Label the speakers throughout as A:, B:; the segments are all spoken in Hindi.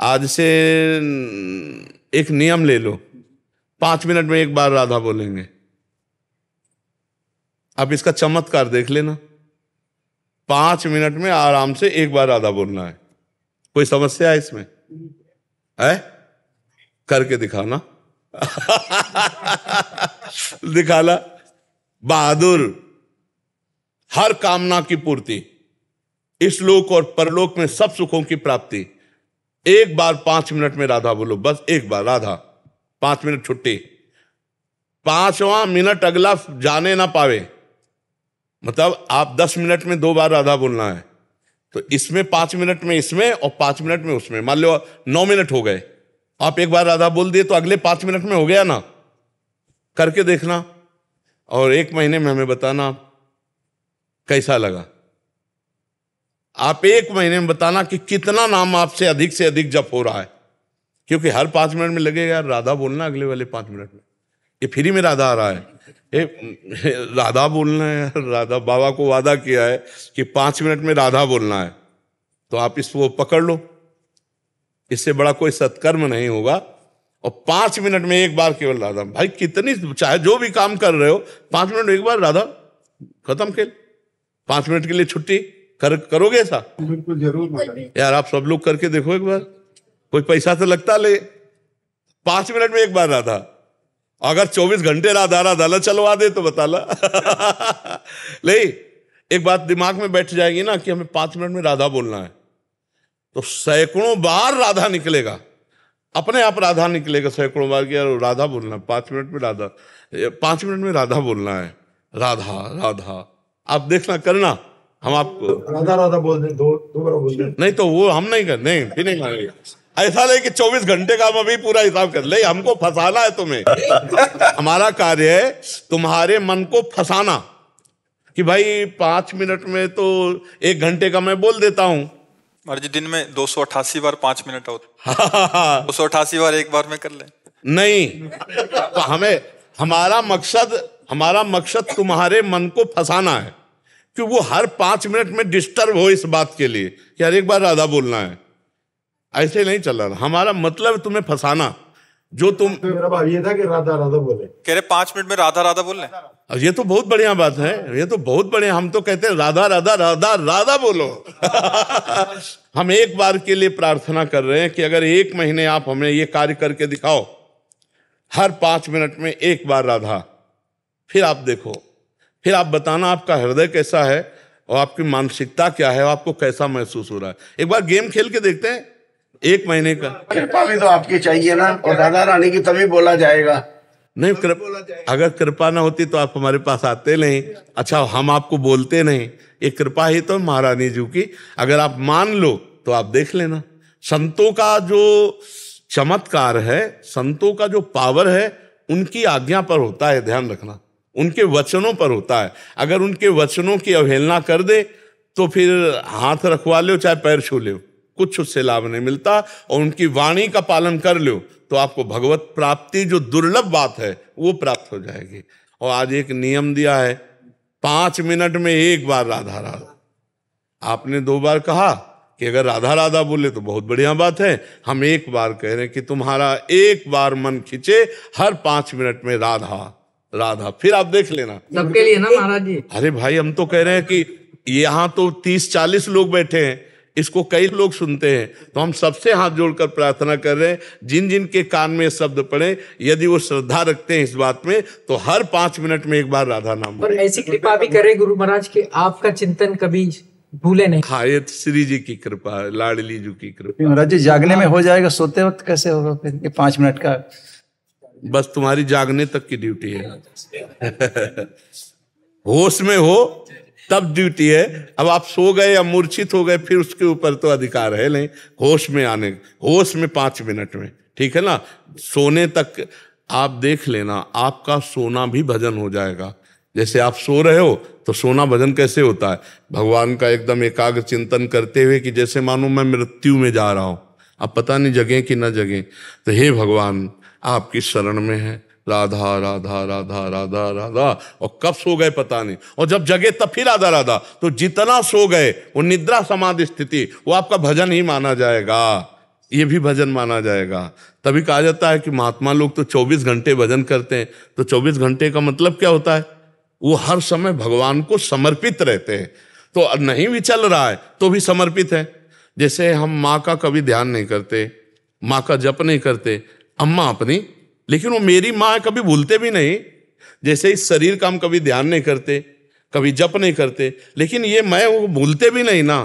A: आज से एक नियम ले लो पांच मिनट में एक बार राधा बोलेंगे आप इसका चमत्कार देख लेना पांच मिनट में आराम से एक बार राधा बोलना है कोई समस्या है इसमें है करके दिखाना दिखाला बहादुर हर कामना की पूर्ति इस लोक और परलोक में सब सुखों की प्राप्ति एक बार पांच मिनट में राधा बोलो बस एक बार राधा पांच मिनट छुट्टी पांचवा मिनट अगला जाने ना पावे मतलब आप दस मिनट में दो बार राधा बोलना है तो इसमें पांच मिनट में इसमें और पांच मिनट में उसमें मान लो नौ मिनट हो गए आप एक बार राधा बोल दिए तो अगले पांच मिनट में हो गया ना करके देखना और एक महीने में हमें बताना कैसा लगा आप एक महीने में बताना कि कितना नाम आपसे अधिक से अधिक जप हो रहा है क्योंकि हर पांच मिनट में लगेगा राधा बोलना अगले वाले पांच मिनट में ये फ्री में राधा आ रहा है ए, राधा बोलना है राधा बाबा को वादा किया है कि पांच मिनट में राधा बोलना है तो आप इसको पकड़ लो इससे बड़ा कोई सत्कर्म नहीं होगा और पांच मिनट में एक बार केवल राधा भाई कितनी चाहे जो भी काम कर रहे हो पांच मिनट एक बार राधा खत्म खेल पांच मिनट के लिए छुट्टी कर करोगे ऐसा बिल्कुल जरूर यार आप सब लोग करके देखो एक बार कोई पैसा तो लगता ले पांच मिनट में एक बार राधा अगर चौबीस घंटे राधा राधा चलवा दे तो बता ला ले एक बात दिमाग में बैठ जाएगी ना कि हमें पांच मिनट में राधा बोलना है तो सैकड़ों बार राधा निकलेगा अपने आप राधा निकलेगा सैकड़ों बार की यार राधा बोलना है पांच मिनट में राधा पांच मिनट में राधा बोलना है राधा राधा आप देखना करना हम आपको राधा राधा बोल दें दो दो बार बोल दें नहीं तो वो हम नहीं कर नहीं फिर नहीं मांगेंगे ऐसा नहीं कि 24 घंटे का हम अभी पूरा हिसाब कर ले हमको फंसाना है तुम्हें हमारा कार्य है तुम्हारे मन को फंसाना कि भाई पांच मिनट में तो एक घंटे का मैं बोल देता हूँ जी दिन में दो बार पांच मिनट और हाँ, हाँ, हाँ। दो सौ अठासी बार एक बार में कर ले नहीं तो हमें हमारा मकसद हमारा मकसद तुम्हारे मन को फंसाना है कि वो हर पांच मिनट में डिस्टर्ब हो इस बात के लिए कि यार एक बार राधा बोलना है ऐसे नहीं चल रहा हमारा मतलब तुम्हें फंसाना जो तुम तो मेरा ये था कि राधा राधा बोले कह रहे पांच मिनट में राधा राधा बोल ये तो बहुत बढ़िया बात है ये तो बहुत बढ़िया हम तो कहते हैं राधा राधा राधा राधा बोलो हम एक बार के लिए प्रार्थना कर रहे हैं कि अगर एक महीने आप हमें ये कार्य करके दिखाओ हर पांच मिनट में एक बार राधा फिर आप देखो फिर आप बताना आपका हृदय कैसा है और आपकी मानसिकता क्या है और आपको कैसा महसूस हो रहा है एक बार गेम खेल के देखते हैं एक महीने का कृपा भी तो आपकी चाहिए ना और दादा रानी की तभी बोला जाएगा नहीं कृपा अगर कृपा ना होती तो आप हमारे पास आते नहीं अच्छा हम आपको बोलते नहीं ये कृपा ही तो महारानी जी की अगर आप मान लो तो आप देख लेना संतों का जो चमत्कार है संतों का जो पावर है उनकी आज्ञा पर होता है ध्यान रखना उनके वचनों पर होता है अगर उनके वचनों की अवहेलना कर दे तो फिर हाथ रखवा लो चाहे पैर छू लो कुछ उससे लाभ नहीं मिलता और उनकी वाणी का पालन कर लो तो आपको भगवत प्राप्ति जो दुर्लभ बात है वो प्राप्त हो जाएगी और आज एक नियम दिया है पांच मिनट में एक बार राधा राधा आपने दो बार कहा कि अगर राधा राधा बोले तो बहुत बढ़िया बात है हम एक बार कह रहे हैं कि तुम्हारा एक बार मन खींचे हर पांच मिनट में राधा राधा फिर आप देख लेना सबके लिए ना महाराज जी अरे भाई हम तो कह रहे हैं कि यहाँ तो तीस चालीस लोग बैठे हैं इसको कई लोग सुनते हैं तो हम सबसे हाथ जोड़कर प्रार्थना कर रहे हैं जिन जिन के कान में शब्द पड़े यदि वो श्रद्धा रखते हैं इस बात में तो हर पांच मिनट में एक बार राधा नाम पर ऐसी कृपा भी करें गुरु महाराज की आपका चिंतन कभी भूले नहीं हाँ ये श्री जी की कृपा लाडली जी की कृपा महाराज जी जागने में हो जाएगा सोते वक्त कैसे होगा फिर पांच मिनट का बस तुम्हारी जागने तक की ड्यूटी है होश में हो तब ड्यूटी है अब आप सो गए या मूर्छित हो गए फिर उसके ऊपर तो अधिकार है नहीं होश में आने होश में पांच मिनट में ठीक है ना सोने तक आप देख लेना आपका सोना भी भजन हो जाएगा जैसे आप सो रहे हो तो सोना भजन कैसे होता है भगवान का एकदम एकाग्र चिंतन करते हुए कि जैसे मानो मैं मृत्यु में जा रहा हूं अब पता नहीं जगें कि न जगें तो हे भगवान आपकी शरण में है राधा राधा राधा राधा राधा और कब सो गए पता नहीं और जब जगे तब फिर राधा राधा तो जितना सो गए वो निद्रा समाधि स्थिति वो आपका भजन ही माना जाएगा ये भी भजन माना जाएगा तभी कहा जाता है कि महात्मा लोग तो 24 घंटे भजन करते हैं तो 24 घंटे का मतलब क्या होता है वो हर समय भगवान को समर्पित रहते हैं तो नहीं भी चल रहा है तो भी समर्पित है जैसे हम माँ का कभी ध्यान नहीं करते माँ का जप नहीं करते अम्मा अपनी लेकिन वो मेरी माँ कभी भूलते भी नहीं जैसे इस शरीर का हम कभी ध्यान नहीं करते कभी जप नहीं करते लेकिन ये मैं वो भूलते भी नहीं ना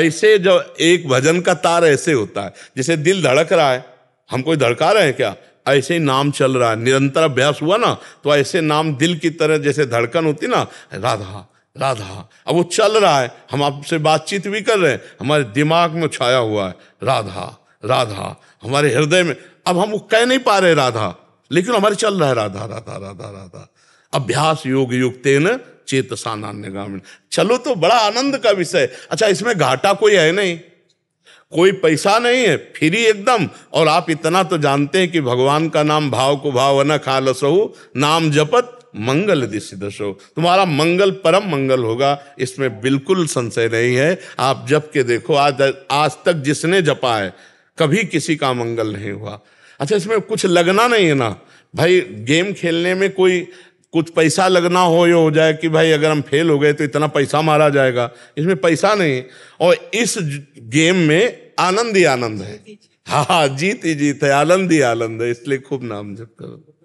A: ऐसे जब एक भजन का तार ऐसे होता है जैसे दिल धड़क रहा है हम कोई धड़का रहे हैं क्या ऐसे ही नाम चल रहा है निरंतर अभ्यास हुआ ना तो ऐसे नाम दिल की तरह जैसे धड़कन होती ना राधा राधा अब वो चल रहा है हम आपसे बातचीत भी कर रहे हैं हमारे दिमाग में छाया हुआ है राधा राधा हमारे हृदय में अब हम वो कह नहीं पा रहे राधा लेकिन हमारे चल रहा है राधा राधा राधा राधा अभ्यास योग युक्त न चेत सान्य ग्रामीण चलो तो बड़ा आनंद का विषय अच्छा इसमें घाटा कोई है नहीं कोई पैसा नहीं है फ्री एकदम और आप इतना तो जानते हैं कि भगवान का नाम भाव को भाव न खा लसो नाम जपत मंगल दिशि दशो तुम्हारा मंगल परम मंगल होगा इसमें बिल्कुल संशय नहीं है आप जप के देखो आज आज तक जिसने जपा है कभी किसी का मंगल नहीं हुआ अच्छा इसमें कुछ लगना नहीं है ना भाई गेम खेलने में कोई कुछ पैसा लगना हो ये हो जाए कि भाई अगर हम फेल हो गए तो इतना पैसा मारा जाएगा इसमें पैसा नहीं और इस गेम में आनंद ही आनंद है हाँ हाँ जीत ही जीत है आनंद ही आनंद है इसलिए खूब नाम जप करो